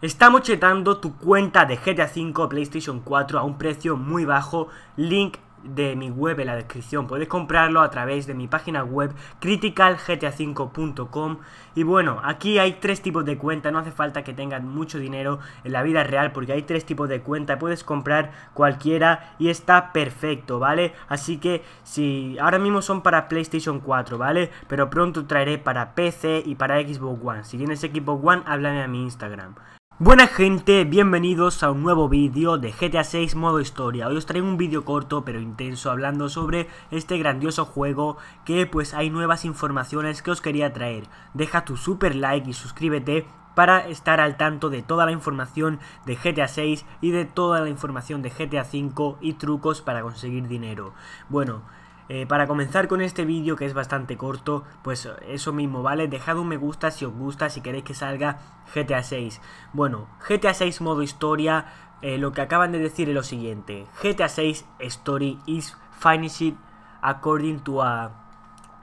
Estamos chetando tu cuenta de GTA V PlayStation 4 a un precio muy bajo, link de mi web en la descripción, puedes comprarlo a través de mi página web criticalgta5.com y bueno, aquí hay tres tipos de cuenta, no hace falta que tengan mucho dinero en la vida real porque hay tres tipos de cuenta, puedes comprar cualquiera y está perfecto, ¿vale? Así que si ahora mismo son para PlayStation 4, ¿vale? Pero pronto traeré para PC y para Xbox One, si tienes Xbox One háblame a mi Instagram. Buena gente, bienvenidos a un nuevo vídeo de GTA 6 modo historia. Hoy os traigo un vídeo corto pero intenso hablando sobre este grandioso juego que pues hay nuevas informaciones que os quería traer. Deja tu super like y suscríbete para estar al tanto de toda la información de GTA 6 y de toda la información de GTA 5 y trucos para conseguir dinero. Bueno, eh, para comenzar con este vídeo que es bastante corto, pues eso mismo, ¿vale? Dejad un me gusta si os gusta, si queréis que salga GTA 6. Bueno, GTA 6 modo historia, eh, lo que acaban de decir es lo siguiente. GTA 6 Story is finished according to a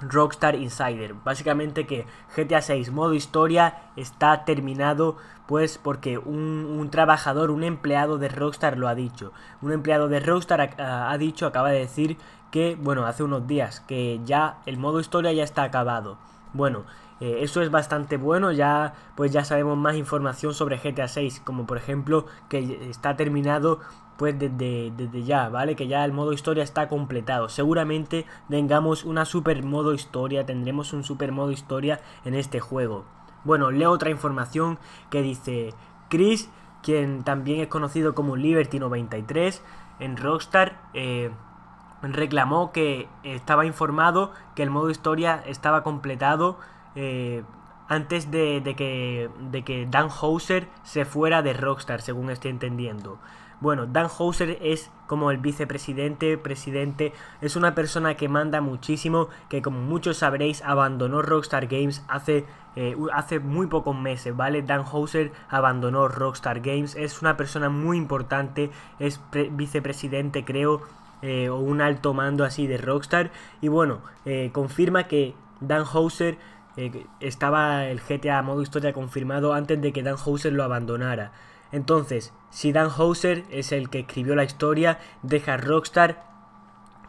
Rockstar Insider. Básicamente que GTA 6 modo historia está terminado pues porque un, trabajador, un empleado de Rockstar lo ha dicho. Un empleado de Rockstar ha dicho, acaba de decir que, bueno, hace unos días, que ya el modo historia ya está acabado. Bueno, eh, eso es bastante bueno, ya pues ya sabemos más información sobre GTA 6, como por ejemplo que está terminado pues desde, desde ya, ¿vale? Que ya el modo historia está completado. Seguramente tengamos una super modo historia, tendremos un super modo historia en este juego. Bueno, leo otra información que dice Chris, quien también es conocido como Liberty93 en Rockstar, eh, reclamó que estaba informado que el modo historia estaba completado eh, antes de, que, de, que, Dan Houser se fuera de Rockstar, según estoy entendiendo. Bueno, Dan Houser es como el vicepresidente, presidente, es una persona que manda muchísimo, que como muchos sabréis abandonó Rockstar Games hace, eh, hace muy pocos meses, ¿vale? Dan Houser abandonó Rockstar Games, es una persona muy importante, es vicepresidente creo, eh, o un alto mando así de Rockstar. Y bueno, eh, confirma que Dan Houser eh, estaba el GTA modo historia confirmado antes de que Dan Houser lo abandonara. Entonces, si Dan Houser es el que escribió la historia, deja Rockstar,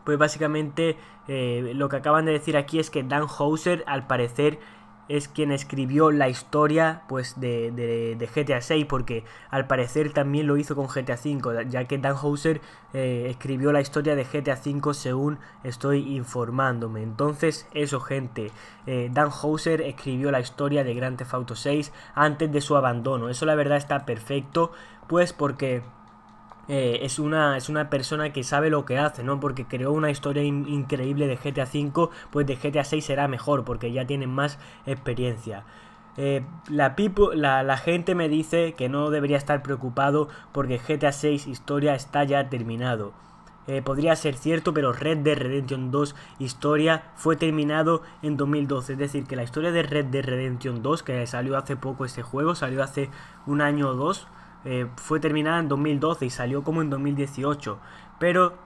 pues básicamente lo que acaban de decir aquí es que Dan Houser al parecer es quien escribió la historia pues, de, de, GTA 6, porque al parecer también lo hizo con GTA 5, ya que Dan Houser eh, escribió la historia de GTA 5 según estoy informándome. Entonces, eso gente, eh, Dan Houser escribió la historia de Grand Theft Auto 6 antes de su abandono. Eso la verdad está perfecto, pues porque eh, es, una, es una persona que sabe lo que hace, ¿no? Porque creó una historia increíble de GTA V, pues de GTA VI será mejor, porque ya tienen más experiencia. Eh, la, la, gente me dice que no debería estar preocupado porque GTA 6 historia está ya terminado. Eh, podría ser cierto, pero Red Dead Redemption 2 historia fue terminado en 2012. Es decir, que la historia de Red Dead Redemption 2, que salió hace poco este juego, salió hace un año o dos, eh, fue terminada en 2012 y salió como en 2018. Pero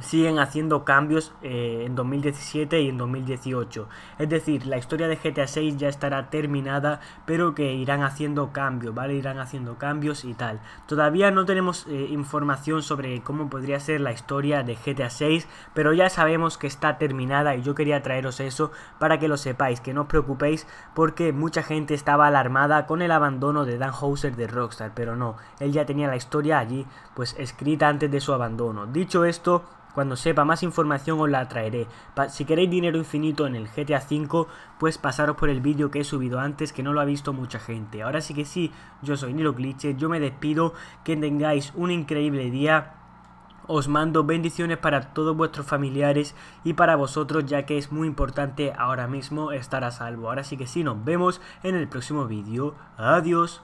siguen haciendo cambios eh, en 2017 y en 2018. Es decir, la historia de GTA 6 ya estará terminada, pero que irán haciendo cambios, ¿vale? Irán haciendo cambios y tal. Todavía no tenemos eh, información sobre cómo podría ser la historia de GTA 6, pero ya sabemos que está terminada y yo quería traeros eso para que lo sepáis, que no os preocupéis porque mucha gente estaba alarmada con el abandono de Dan Houser de Rockstar, pero no, él ya tenía la historia allí pues escrita antes de su abandono. Dicho esto, cuando sepa más información os la traeré. si queréis dinero infinito en el GTA V, pues pasaros por el vídeo que he subido antes, que no lo ha visto mucha gente. Ahora sí que sí, yo soy Nilo Cliché, yo me despido, que tengáis un increíble día. Os mando bendiciones para todos vuestros familiares y para vosotros, ya que es muy importante ahora mismo estar a salvo. Ahora sí que sí, nos vemos en el próximo vídeo. Adiós.